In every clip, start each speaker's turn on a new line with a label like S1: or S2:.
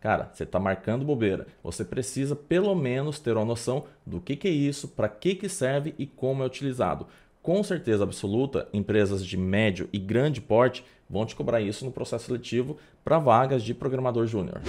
S1: Cara, você está marcando bobeira. Você precisa pelo menos ter uma noção do que, que é isso, para que, que serve e como é utilizado. Com certeza absoluta, empresas de médio e grande porte vão te cobrar isso no processo seletivo para vagas de programador júnior.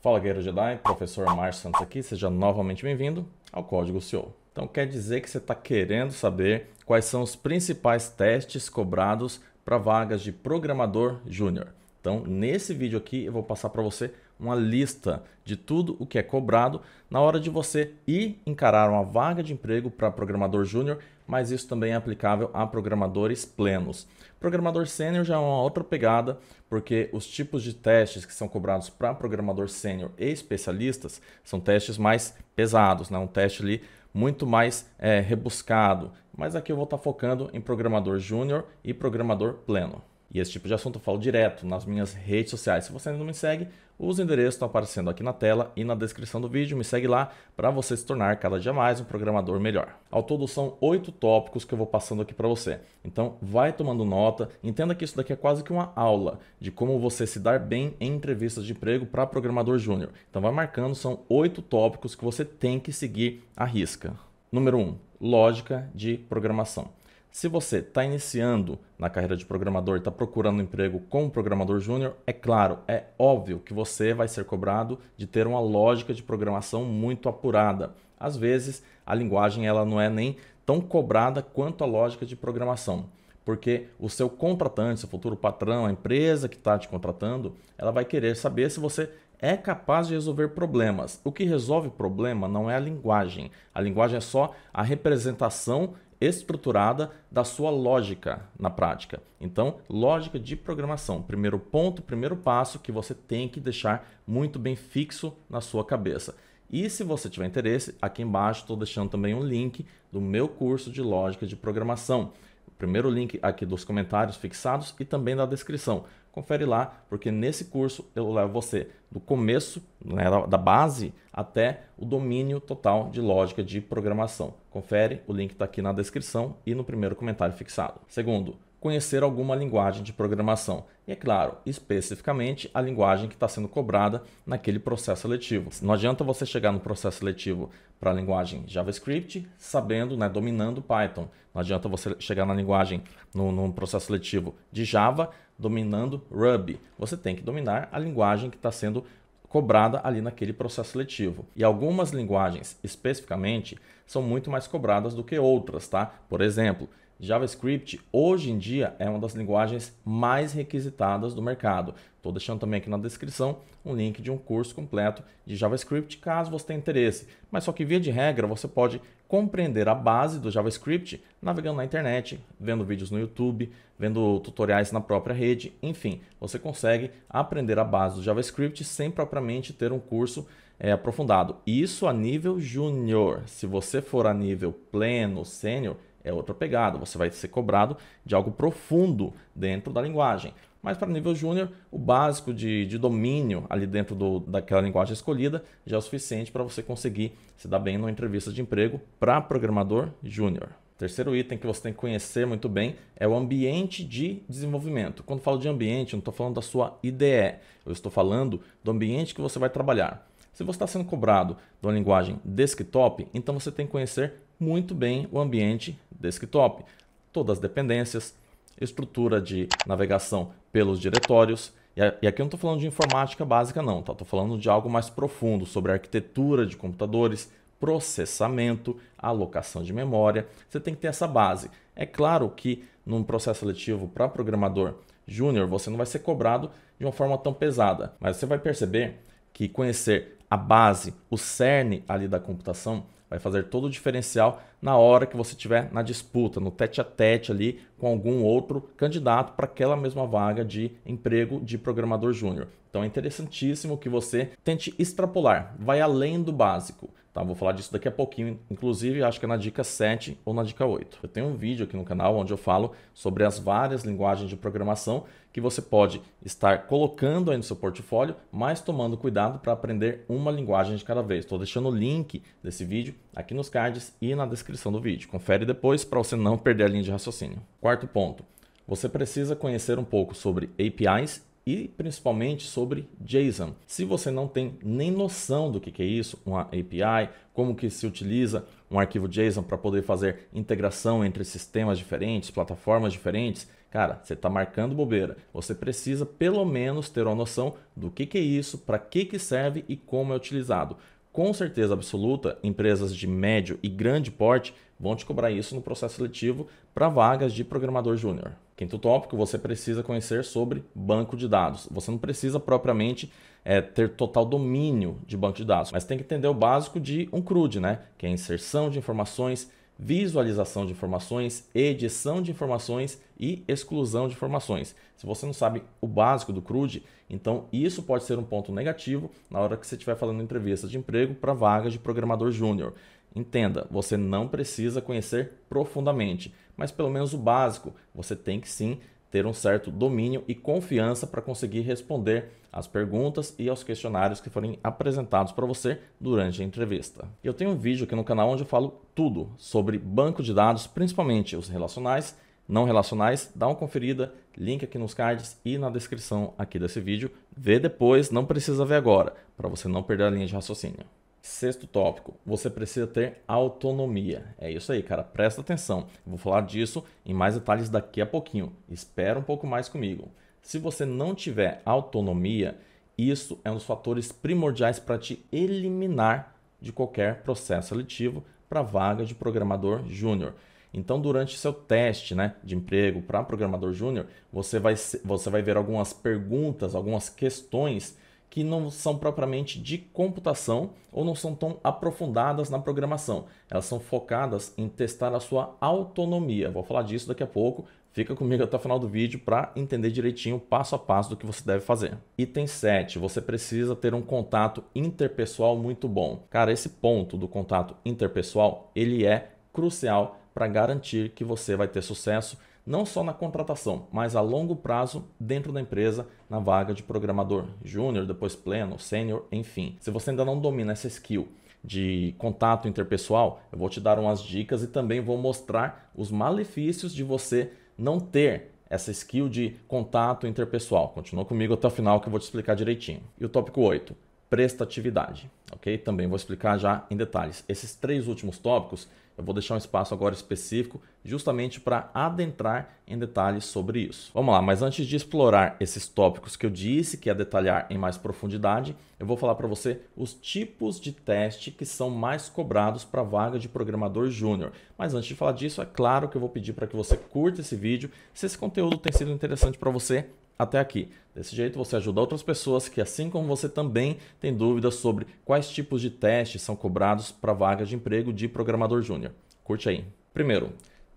S1: Fala Guerreiro Jedi, professor Márcio Santos aqui, seja novamente bem-vindo ao Código CEO. Então quer dizer que você está querendo saber quais são os principais testes cobrados para vagas de programador júnior. Então, nesse vídeo aqui eu vou passar para você uma lista de tudo o que é cobrado na hora de você ir encarar uma vaga de emprego para programador júnior, mas isso também é aplicável a programadores plenos. Programador sênior já é uma outra pegada, porque os tipos de testes que são cobrados para programador sênior e especialistas são testes mais pesados, né? um teste ali muito mais é, rebuscado. Mas aqui eu vou estar tá focando em programador júnior e programador pleno. E esse tipo de assunto eu falo direto nas minhas redes sociais. Se você ainda não me segue, os endereços estão aparecendo aqui na tela e na descrição do vídeo. Me segue lá para você se tornar cada dia mais um programador melhor. Ao todo são oito tópicos que eu vou passando aqui para você. Então vai tomando nota. Entenda que isso daqui é quase que uma aula de como você se dar bem em entrevistas de emprego para programador júnior. Então vai marcando, são oito tópicos que você tem que seguir à risca. Número 1. Um, lógica de programação. Se você está iniciando na carreira de programador, está procurando emprego como programador júnior, é claro, é óbvio que você vai ser cobrado de ter uma lógica de programação muito apurada. Às vezes, a linguagem ela não é nem tão cobrada quanto a lógica de programação, porque o seu contratante, seu futuro patrão, a empresa que está te contratando, ela vai querer saber se você é capaz de resolver problemas. O que resolve problema não é a linguagem. A linguagem é só a representação estruturada da sua lógica na prática. Então, lógica de programação, primeiro ponto, primeiro passo que você tem que deixar muito bem fixo na sua cabeça. E se você tiver interesse, aqui embaixo estou deixando também um link do meu curso de lógica de programação. O primeiro link aqui dos comentários fixados e também da descrição confere lá, porque nesse curso eu levo você do começo, né, da base, até o domínio total de lógica de programação. Confere, o link está aqui na descrição e no primeiro comentário fixado. Segundo, conhecer alguma linguagem de programação e, é claro, especificamente a linguagem que está sendo cobrada naquele processo seletivo. Não adianta você chegar no processo seletivo para a linguagem JavaScript sabendo, né, dominando Python. Não adianta você chegar na linguagem, no, processo seletivo de Java, dominando Ruby. Você tem que dominar a linguagem que está sendo cobrada ali naquele processo seletivo. E algumas linguagens, especificamente, são muito mais cobradas do que outras, tá? Por exemplo, JavaScript hoje em dia é uma das linguagens mais requisitadas do mercado. Estou deixando também aqui na descrição um link de um curso completo de JavaScript, caso você tenha interesse. Mas só que via de regra você pode compreender a base do JavaScript navegando na internet, vendo vídeos no YouTube, vendo tutoriais na própria rede, enfim, você consegue aprender a base do JavaScript sem propriamente ter um curso é, aprofundado. Isso a nível júnior. Se você for a nível pleno, sênior, é outra pegada. Você vai ser cobrado de algo profundo dentro da linguagem. Mas para nível júnior, o básico de, de domínio ali dentro do, daquela linguagem escolhida já é o suficiente para você conseguir se dar bem numa entrevista de emprego para programador júnior. Terceiro item que você tem que conhecer muito bem é o ambiente de desenvolvimento. Quando falo de ambiente, não estou falando da sua IDE, eu estou falando do ambiente que você vai trabalhar. Se você está sendo cobrado de uma linguagem desktop, então você tem que conhecer muito bem o ambiente desktop, todas as dependências, estrutura de navegação pelos diretórios. E aqui eu não estou falando de informática básica, não, tá? Estou falando de algo mais profundo sobre arquitetura de computadores, processamento, alocação de memória. Você tem que ter essa base. É claro que num processo seletivo para programador júnior, você não vai ser cobrado de uma forma tão pesada, mas você vai perceber que conhecer a base, o cerne ali da computação, vai fazer todo o diferencial na hora que você estiver na disputa, no tete a tete ali com algum outro candidato para aquela mesma vaga de emprego de programador júnior. Então é interessantíssimo que você tente extrapolar, vai além do básico. Tá, vou falar disso daqui a pouquinho, inclusive acho que é na dica 7 ou na dica 8. Eu tenho um vídeo aqui no canal onde eu falo sobre as várias linguagens de programação que você pode estar colocando aí no seu portfólio, mas tomando cuidado para aprender uma linguagem de cada vez. Estou deixando o link desse vídeo aqui nos cards e na descrição do vídeo. Confere depois para você não perder a linha de raciocínio. Quarto ponto, você precisa conhecer um pouco sobre APIs e principalmente sobre JSON. Se você não tem nem noção do que é isso, uma API, como que se utiliza um arquivo JSON para poder fazer integração entre sistemas diferentes, plataformas diferentes, Cara, você está marcando bobeira. Você precisa pelo menos ter uma noção do que, que é isso, para que, que serve e como é utilizado. Com certeza absoluta, empresas de médio e grande porte vão te cobrar isso no processo seletivo para vagas de programador júnior. Quinto tópico, você precisa conhecer sobre banco de dados. Você não precisa propriamente é, ter total domínio de banco de dados, mas tem que entender o básico de um CRUD, né? que é a inserção de informações, visualização de informações, edição de informações e exclusão de informações. Se você não sabe o básico do CRUD, então isso pode ser um ponto negativo na hora que você estiver falando em entrevista de emprego para vagas de programador júnior. Entenda, você não precisa conhecer profundamente, mas pelo menos o básico você tem que sim ter um certo domínio e confiança para conseguir responder às perguntas e aos questionários que forem apresentados para você durante a entrevista. Eu tenho um vídeo aqui no canal onde eu falo tudo sobre banco de dados, principalmente os relacionais, não relacionais. Dá uma conferida, link aqui nos cards e na descrição aqui desse vídeo. Vê depois, não precisa ver agora, para você não perder a linha de raciocínio. Sexto tópico, você precisa ter autonomia. É isso aí, cara, presta atenção. Eu vou falar disso em mais detalhes daqui a pouquinho. Espera um pouco mais comigo. Se você não tiver autonomia, isso é um dos fatores primordiais para te eliminar de qualquer processo seletivo para vaga de programador júnior. Então, durante seu teste né, de emprego para programador júnior, você vai, você vai ver algumas perguntas, algumas questões que não são propriamente de computação ou não são tão aprofundadas na programação. Elas são focadas em testar a sua autonomia. Vou falar disso daqui a pouco. Fica comigo até o final do vídeo para entender direitinho passo a passo do que você deve fazer. Item 7. Você precisa ter um contato interpessoal muito bom. Cara, esse ponto do contato interpessoal, ele é crucial para garantir que você vai ter sucesso não só na contratação, mas a longo prazo dentro da empresa na vaga de programador júnior, depois pleno, sênior, enfim. Se você ainda não domina essa skill de contato interpessoal, eu vou te dar umas dicas e também vou mostrar os malefícios de você não ter essa skill de contato interpessoal. Continua comigo até o final que eu vou te explicar direitinho. E o tópico 8, prestatividade, ok? Também vou explicar já em detalhes. Esses três últimos tópicos eu vou deixar um espaço agora específico justamente para adentrar em detalhes sobre isso. Vamos lá, mas antes de explorar esses tópicos que eu disse que é detalhar em mais profundidade, eu vou falar para você os tipos de teste que são mais cobrados para vaga de programador júnior. Mas antes de falar disso, é claro que eu vou pedir para que você curta esse vídeo. Se esse conteúdo tem sido interessante para você, até aqui. Desse jeito você ajuda outras pessoas que, assim como você também, têm dúvidas sobre quais tipos de testes são cobrados para vagas de emprego de programador júnior. Curte aí. Primeiro,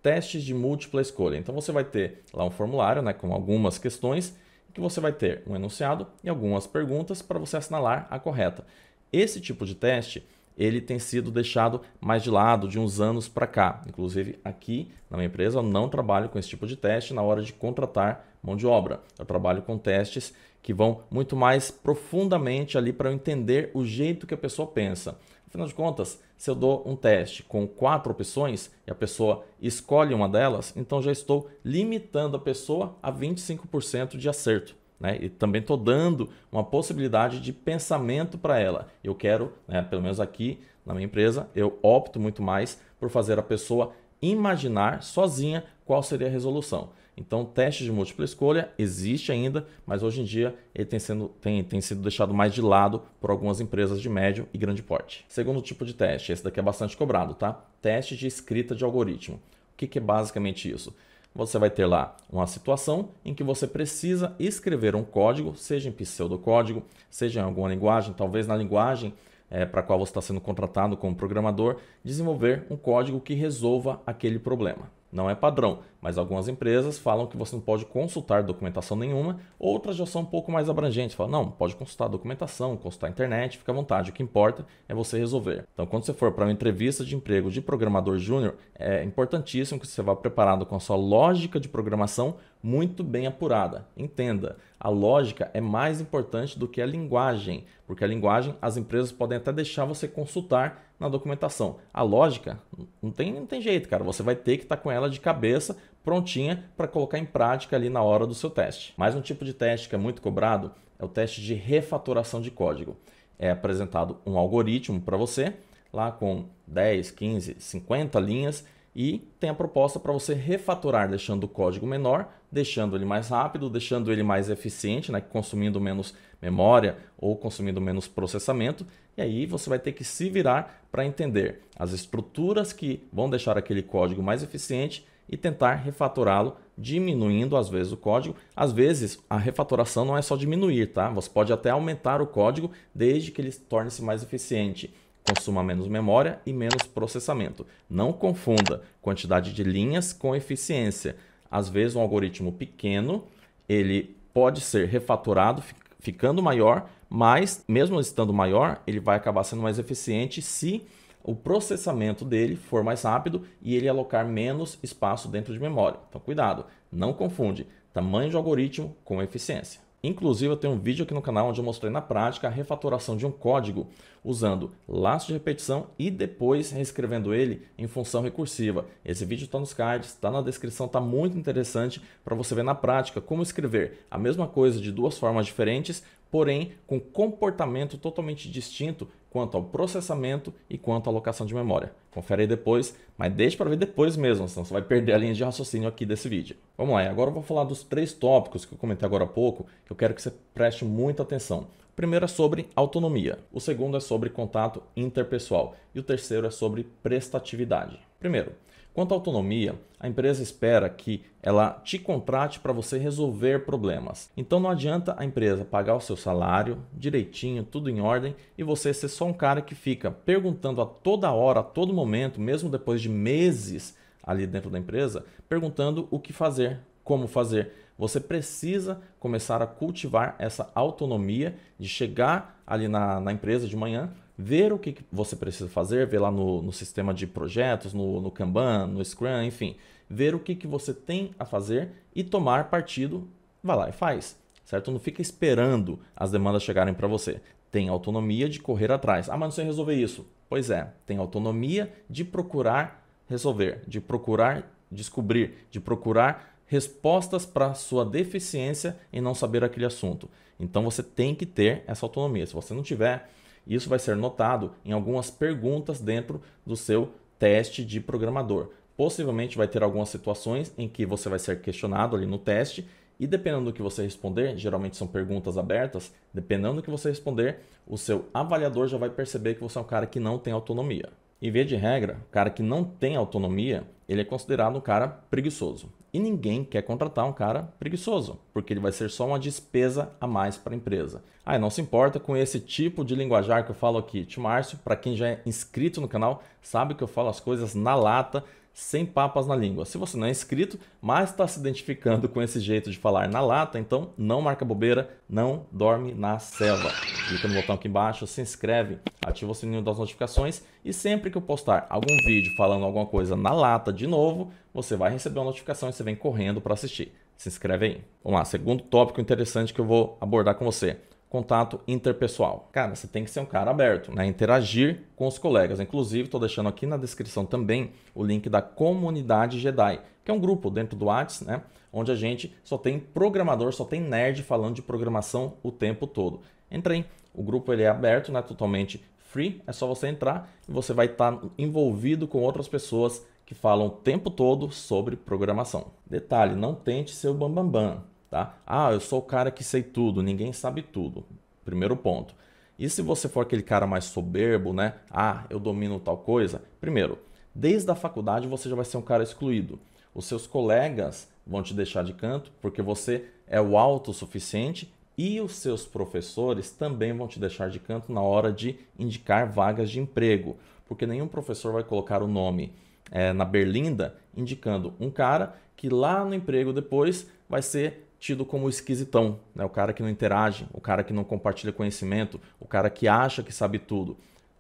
S1: testes de múltipla escolha. Então você vai ter lá um formulário né, com algumas questões que você vai ter um enunciado e algumas perguntas para você assinalar a correta. Esse tipo de teste ele tem sido deixado mais de lado de uns anos para cá. Inclusive, aqui na minha empresa, eu não trabalho com esse tipo de teste na hora de contratar mão de obra. Eu trabalho com testes que vão muito mais profundamente ali para eu entender o jeito que a pessoa pensa. Afinal de contas, se eu dou um teste com quatro opções e a pessoa escolhe uma delas, então já estou limitando a pessoa a 25% de acerto. Né? E também estou dando uma possibilidade de pensamento para ela. Eu quero, né, pelo menos aqui na minha empresa, eu opto muito mais por fazer a pessoa imaginar sozinha qual seria a resolução. Então, teste de múltipla escolha existe ainda, mas hoje em dia ele tem, sendo, tem, tem sido deixado mais de lado por algumas empresas de médio e grande porte. Segundo tipo de teste, esse daqui é bastante cobrado, tá? Teste de escrita de algoritmo. O que, que é basicamente isso? você vai ter lá uma situação em que você precisa escrever um código, seja em pseudocódigo, seja em alguma linguagem, talvez na linguagem é, para a qual você está sendo contratado como programador, desenvolver um código que resolva aquele problema. Não é padrão, mas algumas empresas falam que você não pode consultar documentação nenhuma, outras já são um pouco mais abrangentes, falam, não, pode consultar documentação, consultar a internet, fica à vontade, o que importa é você resolver. Então, quando você for para uma entrevista de emprego de programador júnior, é importantíssimo que você vá preparado com a sua lógica de programação muito bem apurada. Entenda, a lógica é mais importante do que a linguagem, porque a linguagem as empresas podem até deixar você consultar na documentação. A lógica não tem, não tem jeito, cara. Você vai ter que estar tá com ela de cabeça, prontinha para colocar em prática ali na hora do seu teste. Mais um tipo de teste que é muito cobrado é o teste de refatoração de código. É apresentado um algoritmo para você, lá com 10, 15, 50 linhas, e tem a proposta para você refatorar deixando o código menor deixando ele mais rápido, deixando ele mais eficiente, né, consumindo menos memória ou consumindo menos processamento. E aí você vai ter que se virar para entender as estruturas que vão deixar aquele código mais eficiente e tentar refatorá-lo, diminuindo às vezes o código. Às vezes a refatoração não é só diminuir, tá? Você pode até aumentar o código desde que ele torne-se mais eficiente consuma menos memória e menos processamento. Não confunda quantidade de linhas com eficiência às vezes um algoritmo pequeno, ele pode ser refatorado, ficando maior, mas mesmo estando maior, ele vai acabar sendo mais eficiente se o processamento dele for mais rápido e ele alocar menos espaço dentro de memória. Então cuidado, não confunde tamanho de algoritmo com eficiência. Inclusive, eu tenho um vídeo aqui no canal onde eu mostrei na prática a refatoração de um código usando laço de repetição e depois reescrevendo ele em função recursiva. Esse vídeo está nos cards, está na descrição, está muito interessante para você ver na prática como escrever a mesma coisa de duas formas diferentes porém com comportamento totalmente distinto quanto ao processamento e quanto à alocação de memória. Confere aí depois, mas deixe para ver depois mesmo, senão você vai perder a linha de raciocínio aqui desse vídeo. Vamos lá, agora eu vou falar dos três tópicos que eu comentei agora há pouco, que eu quero que você preste muita atenção. O primeiro é sobre autonomia, o segundo é sobre contato interpessoal e o terceiro é sobre prestatividade. Primeiro, Quanto à autonomia, a empresa espera que ela te contrate para você resolver problemas. Então não adianta a empresa pagar o seu salário direitinho, tudo em ordem e você ser só um cara que fica perguntando a toda hora, a todo momento, mesmo depois de meses ali dentro da empresa, perguntando o que fazer, como fazer. Você precisa começar a cultivar essa autonomia de chegar ali na, na empresa de manhã ver o que você precisa fazer, ver lá no, no sistema de projetos, no, no Kanban, no Scrum, enfim, ver o que, que você tem a fazer e tomar partido, vai lá e faz, certo? Não fica esperando as demandas chegarem para você. Tem autonomia de correr atrás. Ah, mas não sei resolver isso. Pois é, tem autonomia de procurar resolver, de procurar descobrir, de procurar respostas para sua deficiência em não saber aquele assunto. Então você tem que ter essa autonomia. Se você não tiver, isso vai ser notado em algumas perguntas dentro do seu teste de programador. Possivelmente vai ter algumas situações em que você vai ser questionado ali no teste e dependendo do que você responder, geralmente são perguntas abertas, dependendo do que você responder, o seu avaliador já vai perceber que você é um cara que não tem autonomia. E via de regra, o cara que não tem autonomia, ele é considerado um cara preguiçoso. E ninguém quer contratar um cara preguiçoso, porque ele vai ser só uma despesa a mais para a empresa. Ah, não se importa com esse tipo de linguajar que eu falo aqui. Tio Márcio, para quem já é inscrito no canal, sabe que eu falo as coisas na lata, sem papas na língua. Se você não é inscrito, mas está se identificando com esse jeito de falar na lata, então não marca bobeira, não dorme na selva. Clica no botão aqui embaixo, se inscreve, ativa o sininho das notificações e sempre que eu postar algum vídeo falando alguma coisa na lata de novo, você vai receber uma notificação e você vem correndo para assistir. Se inscreve aí. Vamos lá, segundo tópico interessante que eu vou abordar com você contato interpessoal. Cara, você tem que ser um cara aberto, né? Interagir com os colegas. Inclusive, estou deixando aqui na descrição também o link da comunidade Jedi, que é um grupo dentro do WhatsApp, né? Onde a gente só tem programador, só tem nerd falando de programação o tempo todo. aí. O grupo ele é aberto, né? Totalmente free. É só você entrar e você vai estar tá envolvido com outras pessoas que falam o tempo todo sobre programação. Detalhe, não tente ser o bambambam. Bam, bam. Tá? Ah, eu sou o cara que sei tudo, ninguém sabe tudo. Primeiro ponto. E se você for aquele cara mais soberbo, né? Ah, eu domino tal coisa. Primeiro, desde a faculdade você já vai ser um cara excluído. Os seus colegas vão te deixar de canto porque você é o autossuficiente e os seus professores também vão te deixar de canto na hora de indicar vagas de emprego, porque nenhum professor vai colocar o nome é, na berlinda indicando um cara que lá no emprego depois vai ser tido como esquisitão, né? o cara que não interage, o cara que não compartilha conhecimento, o cara que acha que sabe tudo.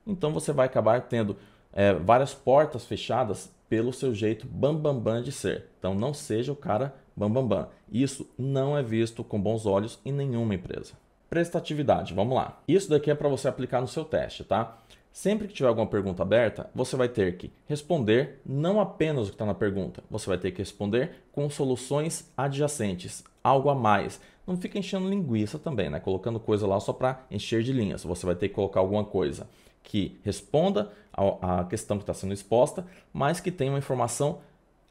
S1: Então você vai acabar tendo é, várias portas fechadas pelo seu jeito bambambam bam, bam de ser. Então não seja o cara bambambam. Bam, bam. Isso não é visto com bons olhos em nenhuma empresa. Prestatividade, vamos lá. Isso daqui é para você aplicar no seu teste, tá? Sempre que tiver alguma pergunta aberta, você vai ter que responder não apenas o que está na pergunta, você vai ter que responder com soluções adjacentes, algo a mais. Não fica enchendo linguiça também, né? Colocando coisa lá só para encher de linhas. Você vai ter que colocar alguma coisa que responda à questão que está sendo exposta, mas que tenha uma informação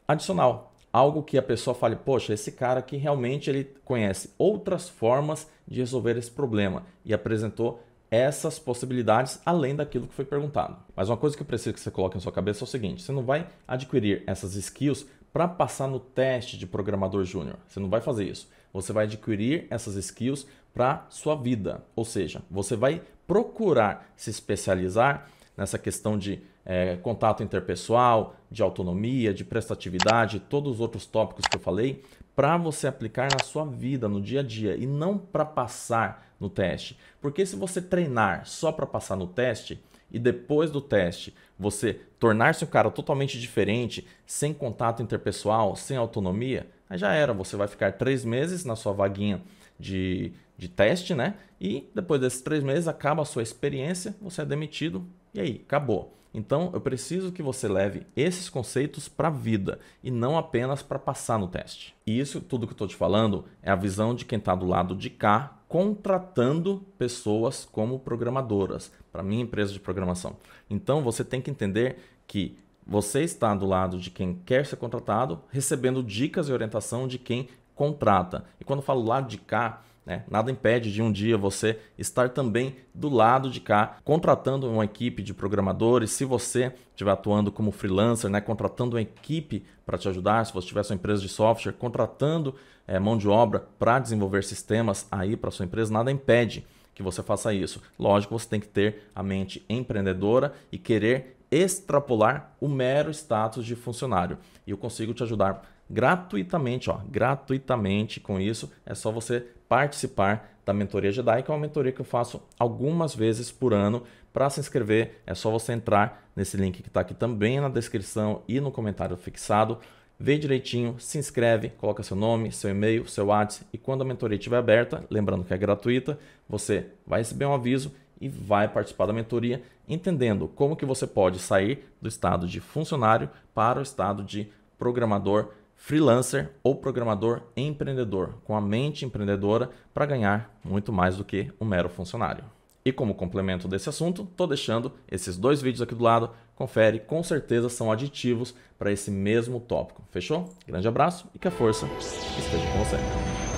S1: adicional. Algo que a pessoa fale, poxa, esse cara aqui realmente ele conhece outras formas de resolver esse problema e apresentou essas possibilidades além daquilo que foi perguntado. Mas uma coisa que eu preciso que você coloque na sua cabeça é o seguinte: você não vai adquirir essas skills para passar no teste de programador júnior. Você não vai fazer isso. Você vai adquirir essas skills para sua vida, ou seja, você vai procurar se especializar nessa questão de é, contato interpessoal, de autonomia, de prestatividade, todos os outros tópicos que eu falei, para você aplicar na sua vida, no dia a dia, e não para passar no teste. Porque se você treinar só para passar no teste, e depois do teste você tornar-se um cara totalmente diferente, sem contato interpessoal, sem autonomia, aí já era. Você vai ficar três meses na sua vaguinha de, de teste, né? E depois desses três meses acaba a sua experiência, você é demitido e aí acabou. Então, eu preciso que você leve esses conceitos para a vida e não apenas para passar no teste. E isso tudo que eu estou te falando é a visão de quem está do lado de cá contratando pessoas como programadoras para minha empresa de programação. Então, você tem que entender que você está do lado de quem quer ser contratado, recebendo dicas e orientação de quem contrata. E quando falo lado de cá, né? Nada impede de um dia você estar também do lado de cá, contratando uma equipe de programadores. Se você estiver atuando como freelancer, né? contratando uma equipe para te ajudar, se você tiver sua empresa de software, contratando é, mão de obra para desenvolver sistemas aí para sua empresa, nada impede que você faça isso. Lógico, você tem que ter a mente empreendedora e querer extrapolar o mero status de funcionário. E eu consigo te ajudar gratuitamente, ó, gratuitamente com isso. É só você participar da mentoria Jedi, que é uma mentoria que eu faço algumas vezes por ano. Para se inscrever, é só você entrar nesse link que está aqui também na descrição e no comentário fixado. Vê direitinho, se inscreve, coloca seu nome, seu e-mail, seu WhatsApp e quando a mentoria estiver aberta, lembrando que é gratuita, você vai receber um aviso e vai participar da mentoria, entendendo como que você pode sair do estado de funcionário para o estado de programador freelancer ou programador empreendedor com a mente empreendedora para ganhar muito mais do que um mero funcionário. E como complemento desse assunto, estou deixando esses dois vídeos aqui do lado, confere, com certeza são aditivos para esse mesmo tópico. Fechou? Grande abraço e que a força esteja com você.